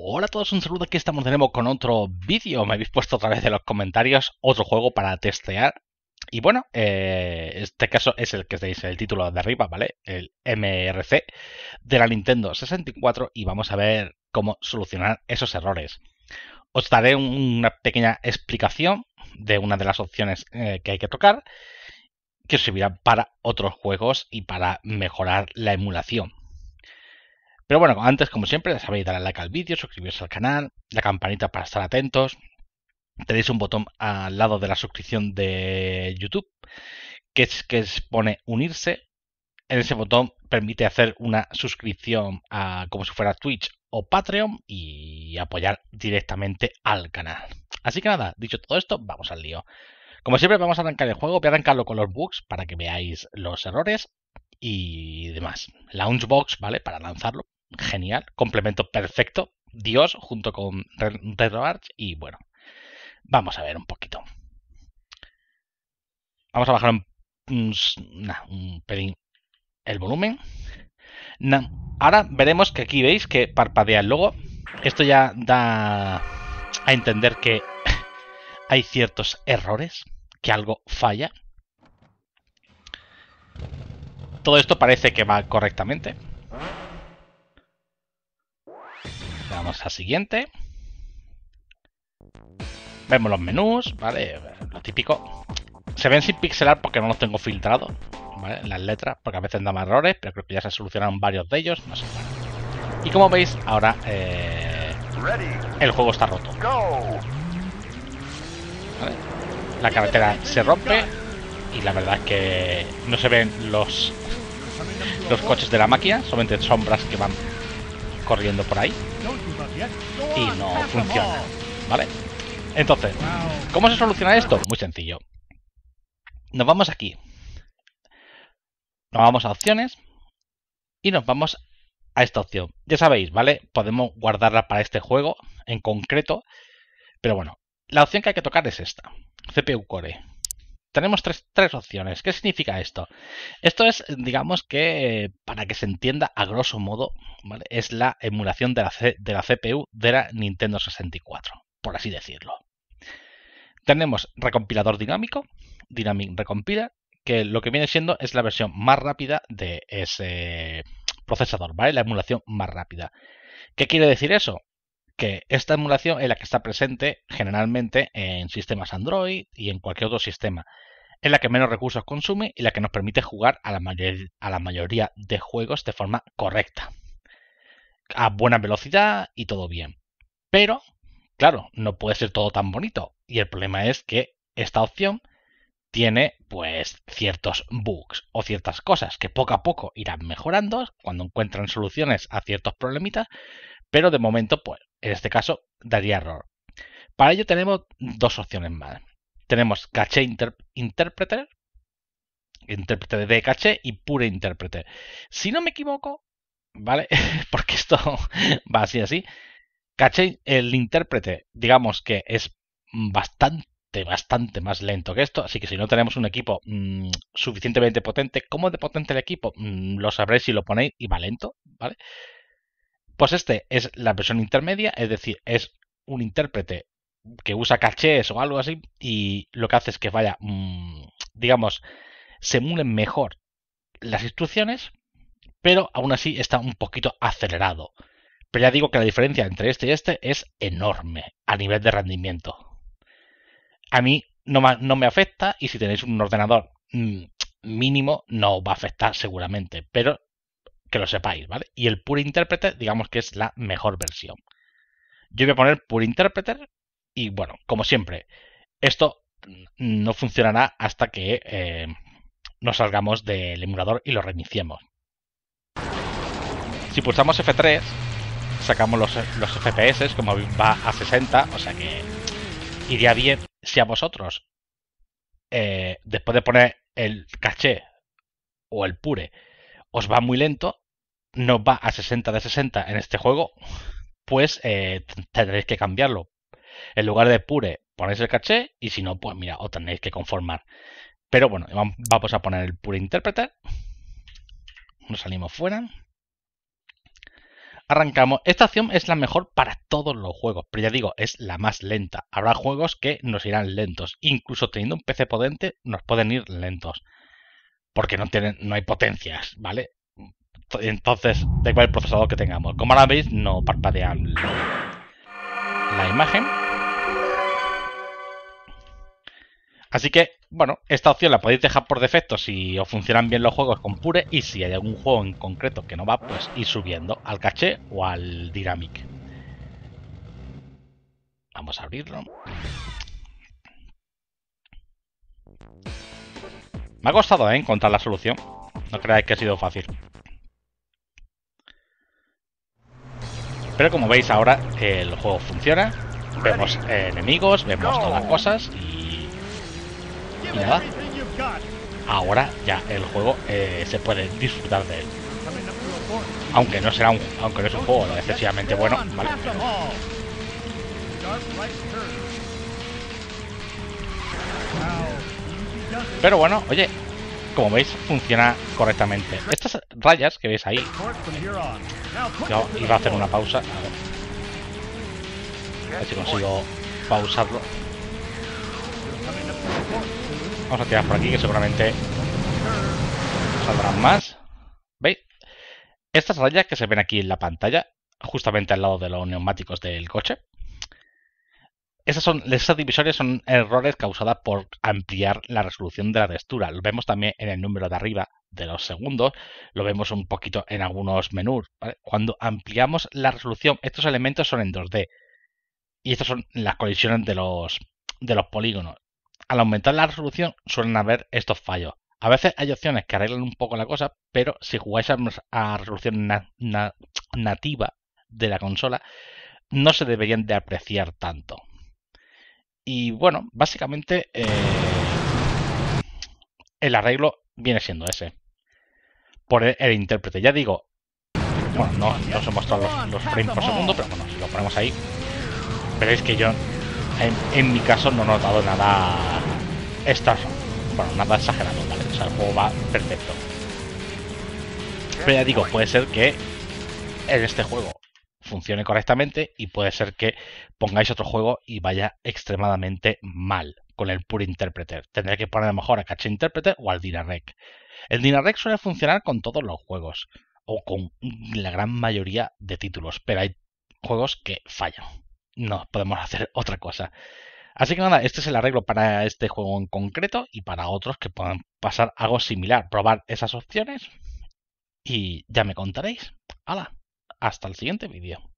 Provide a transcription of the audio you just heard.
Hola a todos, un saludo, aquí estamos de nuevo con otro vídeo. Me habéis puesto otra vez en los comentarios otro juego para testear. Y bueno, eh, este caso es el que estáis en el título de arriba, ¿vale? El MRC de la Nintendo 64 y vamos a ver cómo solucionar esos errores. Os daré una pequeña explicación de una de las opciones eh, que hay que tocar, que os servirá para otros juegos y para mejorar la emulación. Pero bueno, antes, como siempre, ya sabéis, darle like al vídeo, suscribiros al canal, la campanita para estar atentos. Tenéis un botón al lado de la suscripción de YouTube que es que pone unirse. En ese botón permite hacer una suscripción a, como si fuera Twitch o Patreon y apoyar directamente al canal. Así que nada, dicho todo esto, vamos al lío. Como siempre vamos a arrancar el juego, voy a arrancarlo con los bugs para que veáis los errores y demás. Launchbox, ¿vale? Para lanzarlo, genial, complemento perfecto, Dios junto con RetroArch y bueno, vamos a ver un poquito. Vamos a bajar un, pelín el volumen. ahora veremos que aquí veis que parpadea el logo. Esto ya da a entender que hay ciertos errores, que algo falla. Todo esto parece que va correctamente. Vamos a siguiente. Vemos los menús, ¿vale? Lo típico. Se ven sin pixelar porque no los tengo filtrado ¿vale? Las letras, porque a veces más errores, pero creo que ya se solucionaron varios de ellos, no sé. Y como veis, ahora eh, el juego está roto. ¿Vale? La carretera se rompe y la verdad es que no se ven los, los coches de la máquina, solamente sombras que van corriendo por ahí y no funciona, ¿vale? Entonces, ¿cómo se soluciona esto? Muy sencillo. Nos vamos aquí. Nos vamos a opciones y nos vamos a esta opción. Ya sabéis, ¿vale? Podemos guardarla para este juego en concreto, pero bueno, la opción que hay que tocar es esta, CPU Core tenemos tres, opciones. ¿Qué significa esto? Esto es, digamos que, para que se entienda a grosso modo, es la emulación de la, de la CPU de la Nintendo 64, por así decirlo. Tenemos recompilador dinámico, Dynamic Recompila, que lo que viene siendo es la versión más rápida de ese procesador, ¿vale? La emulación más rápida. ¿Qué quiere decir eso? que esta emulación es la que está presente generalmente en sistemas Android y en cualquier otro sistema. Es la que menos recursos consume y la que nos permite jugar a la, a la mayoría de juegos de forma correcta. A buena velocidad y todo bien. Pero, claro, no puede ser todo tan bonito. Y el problema es que esta opción tiene pues ciertos bugs o ciertas cosas que poco a poco irán mejorando cuando encuentran soluciones a ciertos problemitas, pero de momento pues en este caso, daría error. Para ello tenemos dos opciones más. Tenemos caché inter intérprete de caché y pure intérprete. Si no me equivoco, ¿vale? Porque esto va así, así. Caché, el intérprete, digamos que es bastante bastante más lento que esto, así que si no tenemos un equipo mm, suficientemente potente, ¿cómo de potente el equipo? Mm, lo sabréis si lo ponéis y va lento, ¿vale? Pues este es la versión intermedia, es decir, es un intérprete que usa cachés o algo así y lo que hace es que vaya, mm, digamos, se mulen mejor las instrucciones, pero aún así está un poquito acelerado. Pero ya digo que la diferencia entre este y este es enorme a nivel de rendimiento. A mí no, no me afecta y si tenéis un ordenador mm, mínimo no va a afectar seguramente, pero que lo sepáis, ¿vale? Y el Pure Interpreter, digamos que es la mejor versión. Yo voy a poner Pure Interpreter y bueno, como siempre, esto no funcionará hasta que eh, nos salgamos del emulador y lo reiniciemos. Si pulsamos F3, sacamos los, los FPS, como va a 60, o sea que iría bien si a vosotros, eh, después de poner el caché o el pure, os va muy lento, no va a 60 de 60 en este juego, pues eh, tendréis que cambiarlo. En lugar de pure, ponéis el caché y si no, pues mira, os tenéis que conformar. Pero bueno, vamos a poner el pure intérprete. Nos salimos fuera. Arrancamos. Esta acción es la mejor para todos los juegos, pero ya digo, es la más lenta. Habrá juegos que nos irán lentos. Incluso teniendo un PC potente, nos pueden ir lentos. Porque no, tienen, no hay potencias, ¿vale? entonces de igual procesador que tengamos. Como ahora veis, no parpadea la imagen. Así que, bueno, esta opción la podéis dejar por defecto si os funcionan bien los juegos con Pure y si hay algún juego en concreto que no va, pues ir subiendo al caché o al Dynamic. Vamos a abrirlo. Me ha costado ¿eh? encontrar la solución. No creáis que ha sido fácil. Pero como veis ahora el juego funciona. Vemos enemigos, vemos todas las cosas y... Ahora ya el juego eh, se puede disfrutar de él. Aunque no será un, aunque no es un juego excesivamente bueno, vale. Pero bueno, oye, como veis, funciona correctamente. Estas rayas que veis ahí y iba a hacer una pausa. A a ver si consigo pausarlo. Vamos a tirar por aquí, que seguramente saldrán más. ¿Veis? Estas rayas que se ven aquí en la pantalla, justamente al lado de los neumáticos del coche, esas, son, divisorias son errores causadas por ampliar la resolución de la textura. Lo vemos también en el número de arriba de los segundos, lo vemos un poquito en algunos menús. Cuando ampliamos la resolución, estos elementos son en 2D. Y estas son las colisiones de los, polígonos. Al aumentar la resolución suelen haber estos fallos. A veces hay opciones que arreglan un poco la cosa, pero si jugáis a, resolución nativa de la consola, no se deberían de apreciar tanto. Y bueno, básicamente eh, el arreglo viene siendo ese. Por el, intérprete. Ya digo, bueno, no, no os he mostrado los, frames por segundo, pero bueno, si lo ponemos ahí, veréis que yo, en, mi caso, no he notado nada extra, bueno, nada exagerado, ¿vale? O sea, el juego va perfecto. Pero ya digo, puede ser que en este juego funcione correctamente y puede ser que pongáis otro juego y vaya extremadamente mal con el Pure Interpreter. Tendré que poner a lo mejor a Cache Interpreter o al Dynarec. El Dynarec suele funcionar con todos los juegos o con la gran mayoría de títulos, pero hay juegos que fallan. No podemos hacer otra cosa. Así que nada, este es el arreglo para este juego en concreto y para otros que puedan pasar algo similar. Probar esas opciones y ya me contaréis. ¡Hala! Hasta el siguiente vídeo.